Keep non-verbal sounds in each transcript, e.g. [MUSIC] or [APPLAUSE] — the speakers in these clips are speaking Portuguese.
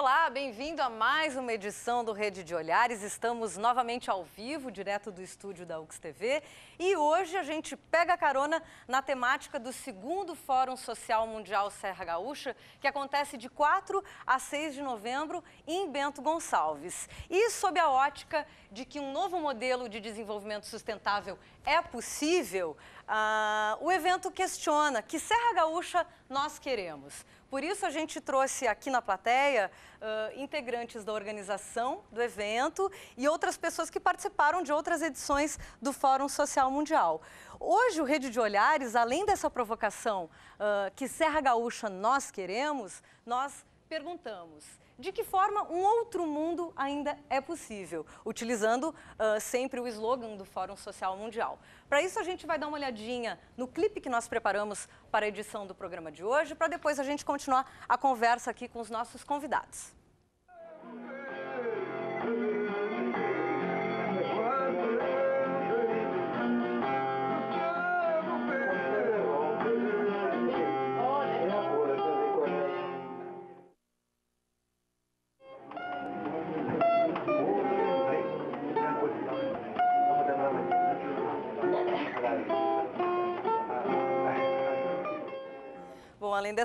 Olá, bem-vindo a mais uma edição do Rede de Olhares. Estamos novamente ao vivo, direto do estúdio da UX TV. E hoje a gente pega carona na temática do segundo Fórum Social Mundial Serra Gaúcha, que acontece de 4 a 6 de novembro em Bento Gonçalves. E sob a ótica de que um novo modelo de desenvolvimento sustentável é possível, uh, o evento questiona que Serra Gaúcha nós queremos. Por isso, a gente trouxe aqui na plateia uh, integrantes da organização do evento e outras pessoas que participaram de outras edições do Fórum Social Mundial. Hoje, o Rede de Olhares, além dessa provocação uh, que Serra Gaúcha nós queremos, nós perguntamos: de que forma um outro mundo ainda é possível? Utilizando uh, sempre o slogan do Fórum Social Mundial. Para isso, a gente vai dar uma olhadinha no clipe que nós preparamos para a edição do programa de hoje, para depois a gente continuar a conversa aqui com os nossos convidados.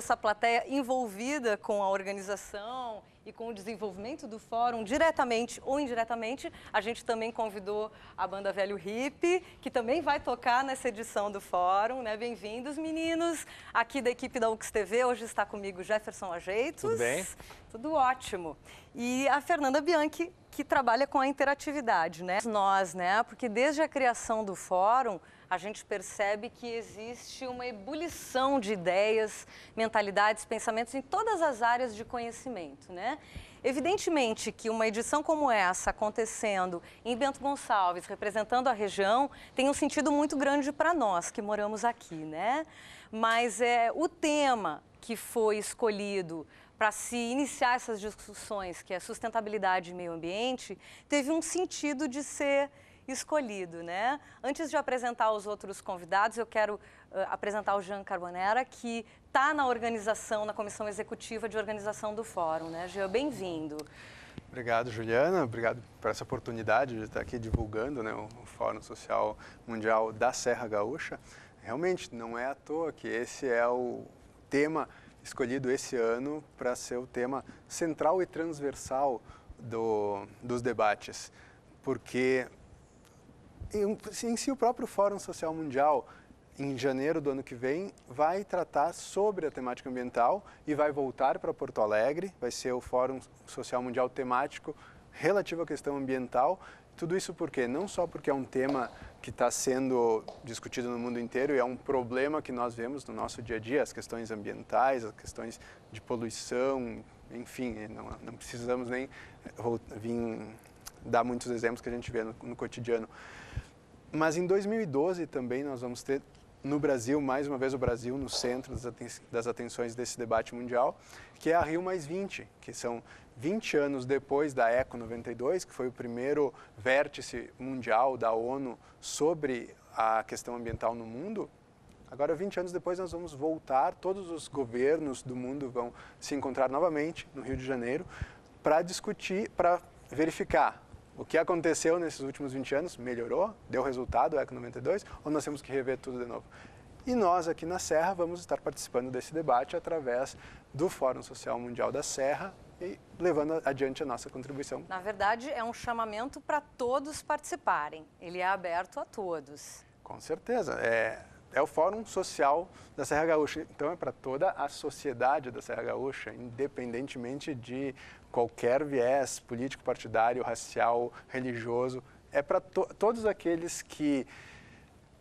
essa plateia envolvida com a organização e com o desenvolvimento do fórum, diretamente ou indiretamente, a gente também convidou a banda Velho Hip, que também vai tocar nessa edição do fórum, né? Bem-vindos, meninos, aqui da equipe da UX TV. Hoje está comigo Jefferson Ajeitos. Tudo bem? Tudo ótimo. E a Fernanda Bianchi, que trabalha com a interatividade, né? Nós, né? Porque desde a criação do fórum, a gente percebe que existe uma ebulição de ideias, mentalidades, pensamentos em todas as áreas de conhecimento, né? Evidentemente que uma edição como essa acontecendo em Bento Gonçalves, representando a região, tem um sentido muito grande para nós que moramos aqui, né? Mas é o tema que foi escolhido para se iniciar essas discussões, que é sustentabilidade e meio ambiente, teve um sentido de ser escolhido, né? Antes de apresentar os outros convidados, eu quero uh, apresentar o Jean Carbonera, que está na organização, na comissão executiva de organização do fórum, né? Jean, bem-vindo. Obrigado, Juliana. Obrigado por essa oportunidade de estar aqui divulgando né, o Fórum Social Mundial da Serra Gaúcha. Realmente, não é à toa que esse é o tema escolhido esse ano para ser o tema central e transversal do, dos debates, porque em si o próprio Fórum Social Mundial em janeiro do ano que vem, vai tratar sobre a temática ambiental e vai voltar para Porto Alegre. Vai ser o Fórum Social Mundial temático relativo à questão ambiental. Tudo isso porque não só porque é um tema que está sendo discutido no mundo inteiro e é um problema que nós vemos no nosso dia a dia, as questões ambientais, as questões de poluição, enfim, não, não precisamos nem eh, vir dar muitos exemplos que a gente vê no, no cotidiano. Mas em 2012 também nós vamos ter no Brasil, mais uma vez o Brasil no centro das atenções desse debate mundial, que é a Rio Mais 20, que são 20 anos depois da ECO 92, que foi o primeiro vértice mundial da ONU sobre a questão ambiental no mundo. Agora, 20 anos depois, nós vamos voltar, todos os governos do mundo vão se encontrar novamente no Rio de Janeiro para discutir, para verificar o que aconteceu nesses últimos 20 anos melhorou, deu resultado, o ECO 92, ou nós temos que rever tudo de novo? E nós aqui na Serra vamos estar participando desse debate através do Fórum Social Mundial da Serra e levando adiante a nossa contribuição. Na verdade, é um chamamento para todos participarem. Ele é aberto a todos. Com certeza. É, é o Fórum Social da Serra Gaúcha. Então é para toda a sociedade da Serra Gaúcha, independentemente de qualquer viés político, partidário, racial, religioso. É para to todos aqueles que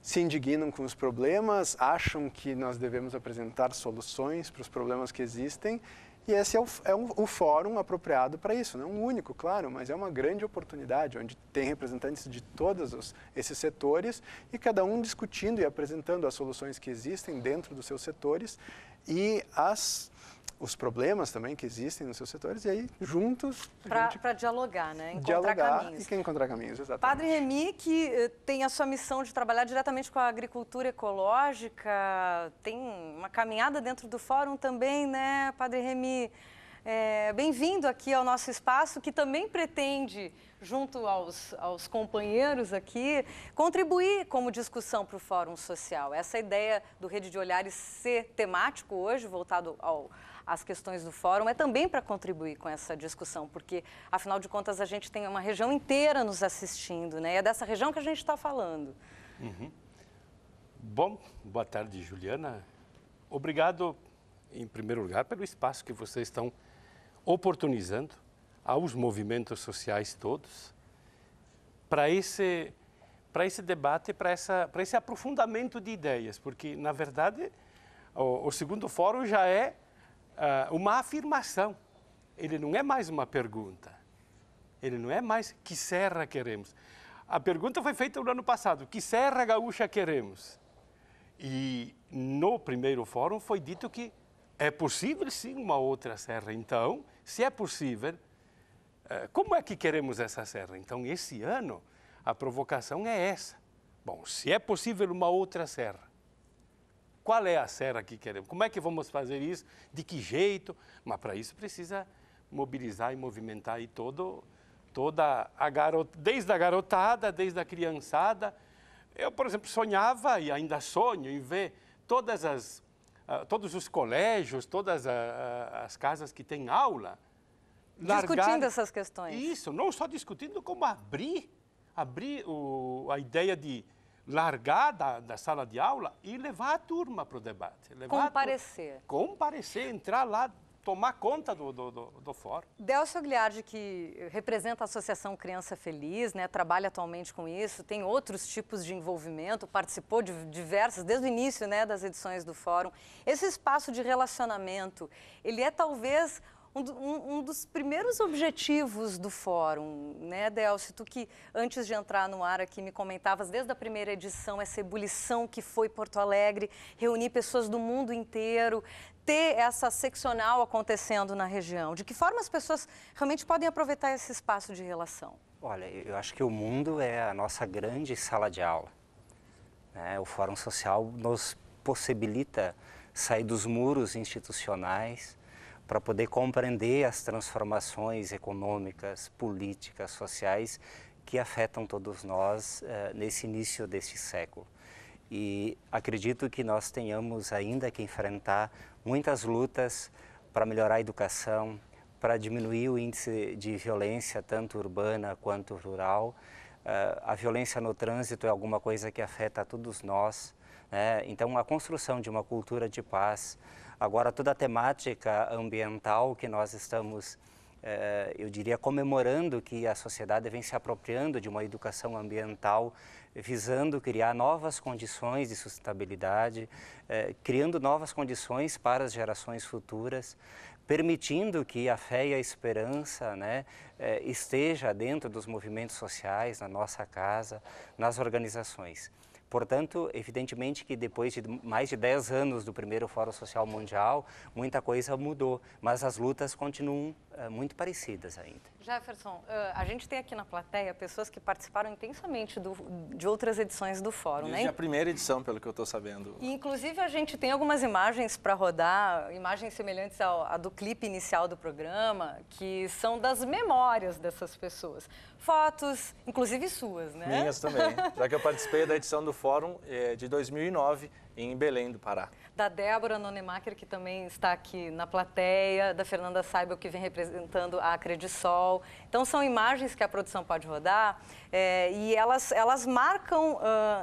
se indignam com os problemas, acham que nós devemos apresentar soluções para os problemas que existem e esse é, o, é um, o fórum apropriado para isso. Não é um único, claro, mas é uma grande oportunidade, onde tem representantes de todos os, esses setores e cada um discutindo e apresentando as soluções que existem dentro dos seus setores e as os problemas também que existem nos seus setores e aí juntos para dialogar, né? Encontrar dialogar caminhos. E quem encontrar caminhos, exatamente. Padre Remy, que eh, tem a sua missão de trabalhar diretamente com a agricultura ecológica, tem uma caminhada dentro do fórum também, né, Padre Remy? É, Bem-vindo aqui ao nosso espaço, que também pretende, junto aos, aos companheiros aqui, contribuir como discussão para o Fórum Social. Essa ideia do Rede de Olhares ser temático hoje, voltado ao, questões do fórum, é também para contribuir com essa discussão, porque, afinal de contas, a gente tem uma região inteira nos assistindo, né? E é dessa região que a gente está falando. Uhum. Bom, boa tarde, Juliana. Obrigado, em primeiro lugar, pelo espaço que vocês estão oportunizando aos movimentos sociais todos para esse para esse debate, para essa para esse aprofundamento de ideias, porque na verdade o, o segundo fórum já é uh, uma afirmação. Ele não é mais uma pergunta. Ele não é mais que serra queremos. A pergunta foi feita no ano passado, que serra gaúcha queremos? E no primeiro fórum foi dito que é possível, sim, uma outra serra. Então, se é possível, eh, como é que queremos essa serra? Então, esse ano, a provocação é essa. Bom, se é possível uma outra serra, qual é a serra que queremos? Como é que vamos fazer isso? De que jeito? Mas para isso precisa mobilizar e movimentar aí todo, toda a garota, desde a garotada, desde a criançada. Eu, por exemplo, sonhava e ainda sonho em ver todas as ah, todos os colégios, todas a, ah, ah, as casas que têm aula. Discutindo largar... essas questões. Isso, não só discutindo, como abrir, abrir o, a ideia de largar da, da, sala de aula e levar a turma para o debate. Comparecer. comparecer, entrar lá tomar conta do, do, do, do fórum. Delcio Agliardi, que representa a Associação Criança Feliz, né, trabalha atualmente com isso, tem outros tipos de envolvimento, participou de diversas, desde o início né, das edições do fórum. Esse espaço de relacionamento, ele é talvez um, um, dos primeiros objetivos do fórum, né, Delcio? Tu que, antes de entrar no ar aqui, me comentavas desde a primeira edição, essa ebulição que foi Porto Alegre, reunir pessoas do mundo inteiro, ter essa seccional acontecendo na região. De que forma as pessoas realmente podem aproveitar esse espaço de relação? Olha, eu acho que o mundo é a nossa grande sala de aula. Né? O Fórum Social nos possibilita sair dos muros institucionais, para poder compreender as transformações econômicas, políticas, sociais que afetam todos nós uh, nesse início deste século. E acredito que nós tenhamos ainda que enfrentar muitas lutas para melhorar a educação, para diminuir o índice de violência, tanto urbana quanto rural. Uh, a violência no trânsito é alguma coisa que afeta a todos nós. Né? então, a construção de uma cultura de paz, agora toda a temática ambiental que nós estamos, é, eu diria, comemorando que a sociedade vem se apropriando de uma educação ambiental, visando criar novas condições de sustentabilidade, é, criando novas condições para as gerações futuras permitindo que a fé e a esperança né, eh, esteja dentro dos movimentos sociais, na nossa casa, nas organizações. Portanto, evidentemente que depois de mais de 10 anos do primeiro Fórum Social Mundial, muita coisa mudou, mas as lutas continuam eh, muito parecidas ainda. Jefferson, eh, a gente tem aqui na plateia pessoas que participaram intensamente do, de outras edições do fórum, Desde né? a primeira edição, pelo que eu estou sabendo. E, inclusive, a gente tem algumas imagens para rodar, imagens semelhantes à do clipe inicial do programa, que são das memórias dessas pessoas. Fotos, inclusive suas, né? Minhas também, [LAUGHS] já que eu participei da edição do fórum eh, de 2009, em Belém do Pará. Da Débora Nonemacher, que também está aqui na plateia, da Fernanda Saibel, que vem representando a Credisol. Então, são imagens que a produção pode rodar é, e elas, elas marcam uh,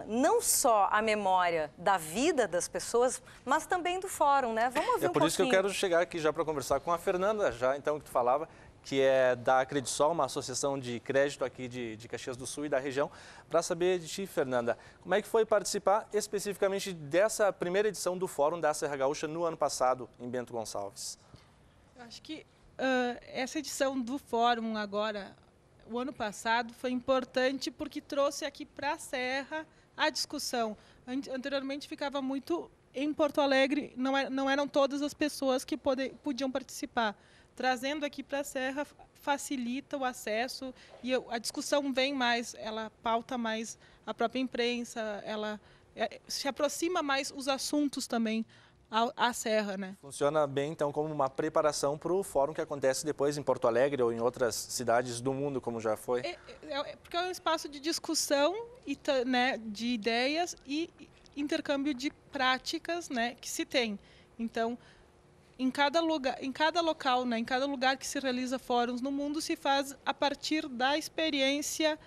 não só a memória da vida das pessoas, mas também do fórum, né? Vamos ouvir É um por isso que eu quero chegar aqui já para conversar com a Fernanda, já então que tu falava, que é da Acredisol, uma associação de crédito aqui de, de Caxias do Sul e da região, para saber de ti, Fernanda, como é que foi participar especificamente dessa primeira edição do Fórum da Serra Gaúcha no ano passado, em Bento Gonçalves? Eu acho que uh, essa edição do Fórum agora, o ano passado, foi importante porque trouxe aqui para a Serra a discussão. Anteriormente ficava muito em Porto Alegre, não, é, não eram todas as pessoas que pode, podiam participar trazendo aqui para a Serra facilita o acesso e a discussão vem mais, ela pauta mais a própria imprensa, ela é, se aproxima mais os assuntos também à, Serra, né? Funciona bem, então, como uma preparação para o fórum que acontece depois em Porto Alegre ou em outras cidades do mundo, como já foi? É, é, é porque é um espaço de discussão, e, né, de ideias e intercâmbio de práticas né, que se tem. Então, em cada lugar, em cada local, né, em cada lugar que se realiza fóruns no mundo se faz a partir da experiência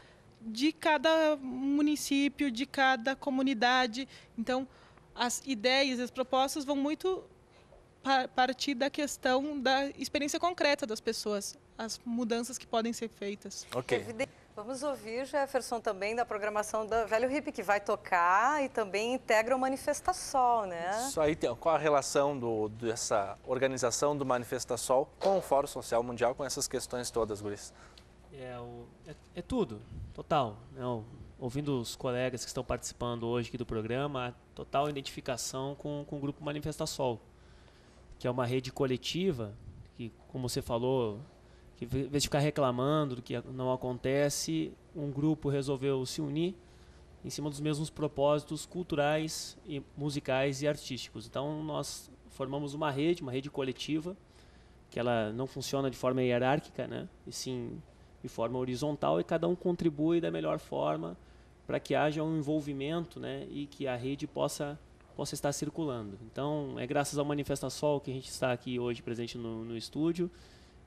de cada município, de cada comunidade. Então, as ideias, as propostas vão muito a partir da questão da experiência concreta das pessoas, as mudanças que podem ser feitas. Ok. Vamos ouvir Jefferson também da programação da Velho Hip, que vai tocar e também integra o Manifestação, né? Isso aí, tem, qual a relação do, dessa organização do Manifestação com o Fórum Social Mundial, com essas questões todas, Guris? É, o, é, é tudo, total. Né? ouvindo os colegas que estão participando hoje aqui do programa, a total identificação com, com o grupo Manifesta Sol, que é uma rede coletiva que, como você falou, em vez de ficar reclamando do que não acontece, um grupo resolveu se unir em cima dos mesmos propósitos culturais, e musicais e artísticos. Então nós formamos uma rede, uma rede coletiva, que ela não funciona de forma hierárquica, né? E sim de forma horizontal e cada um contribui da melhor forma para que haja um envolvimento, né? E que a rede possa possa estar circulando. Então é graças ao Manifesta Sol que a gente está aqui hoje presente no, no estúdio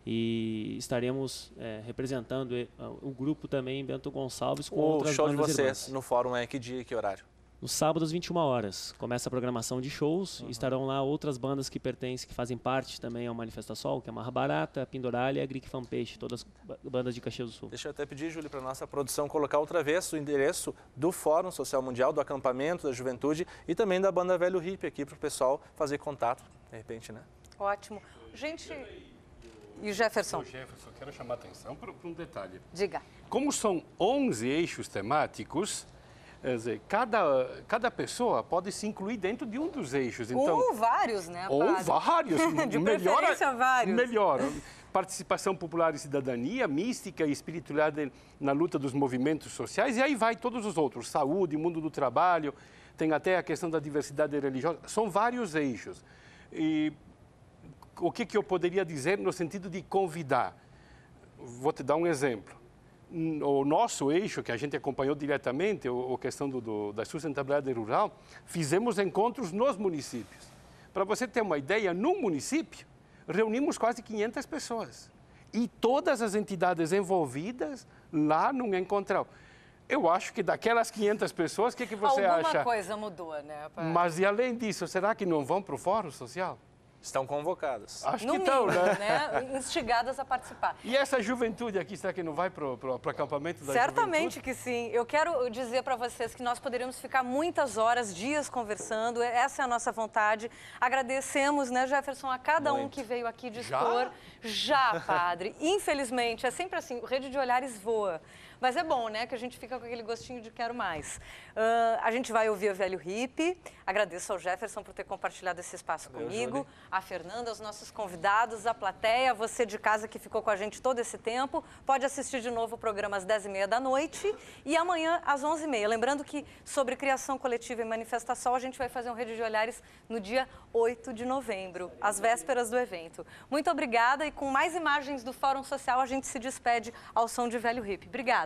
e estaremos é, representando eh, o grupo também Bento Gonçalves com o outras show de vocês irmãs. no fórum é que dia que horário? No sábado às 21 horas começa a programação de shows uhum. estarão lá outras bandas que pertencem, que fazem parte também ao Manifestação, que é Marra Barata, Pindorália, Greek Peixe todas bandas de Caxias do Sul. Deixa eu até pedir, Júlio, para nossa produção colocar outra vez o endereço do Fórum Social Mundial, do acampamento da juventude e também da banda Velho Hip aqui para o pessoal fazer contato, de repente, né? Ótimo. Gente... E o Jefferson? O então, Jefferson, quero chamar a atenção para um detalhe. Diga. Como são 11 eixos temáticos, Dizer, cada, cada pessoa pode se incluir dentro de um dos eixos. Então, ou vários, né? Ou padre? vários. [LAUGHS] de melhor, preferência, vários. Melhor. Participação popular e cidadania, mística e espiritualidade na luta dos movimentos sociais, e aí vai todos os outros: saúde, mundo do trabalho, tem até a questão da diversidade religiosa. São vários eixos. E o que, é que eu poderia dizer no sentido de convidar? Vou te dar um exemplo. O nosso eixo, que a gente acompanhou diretamente, a questão do, do, da sustentabilidade rural, fizemos encontros nos municípios. Para você ter uma ideia, num município, reunimos quase 500 pessoas. E todas as entidades envolvidas lá num encontro. Eu acho que daquelas 500 pessoas, o que, é que você Alguma acha? Alguma coisa mudou, né? Mas e além disso, será que não vão para o Fórum Social? Estão convocadas. Acho no que estão, né? né? Instigadas a participar. E essa juventude aqui, será que não vai para o acampamento da Certamente juventude? que sim. Eu quero dizer para vocês que nós poderíamos ficar muitas horas, dias conversando. É, essa é a nossa vontade. Agradecemos, né, Jefferson, a cada Muito. um que veio aqui dispor. Já, Já padre. Infelizmente, é sempre assim, o Rede de Olhares voa. Mas é bom, né? Que a gente fica com aquele gostinho de quero mais. Uh, a gente vai ouvir o Velho Hip. Agradeço ao Jefferson por ter compartilhado esse espaço Valeu, comigo, Júlia. a Fernanda, aos nossos convidados, a plateia, você de casa que ficou com a gente todo esse tempo. Pode assistir de novo o programa às 10h30 da noite e amanhã às 11h30. Lembrando que sobre criação coletiva e manifestação, a gente vai fazer um Rede de Olhares no dia 8 de novembro, às vésperas do evento. Muito obrigada e com mais imagens do Fórum Social, a gente se despede ao som de Velho Hip. Obrigada.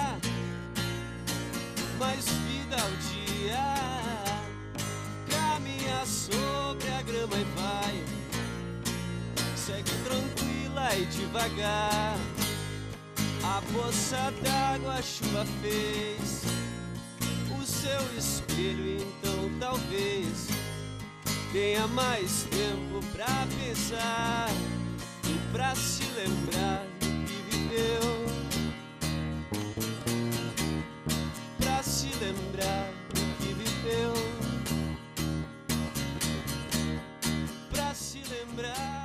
segue tranquila e devagar. A poça d'água a chuva fez o seu espelho, então talvez tenha mais tempo pra pensar e pra se lembrar do que viveu. Pra se lembrar do que viveu. Pra se lembrar.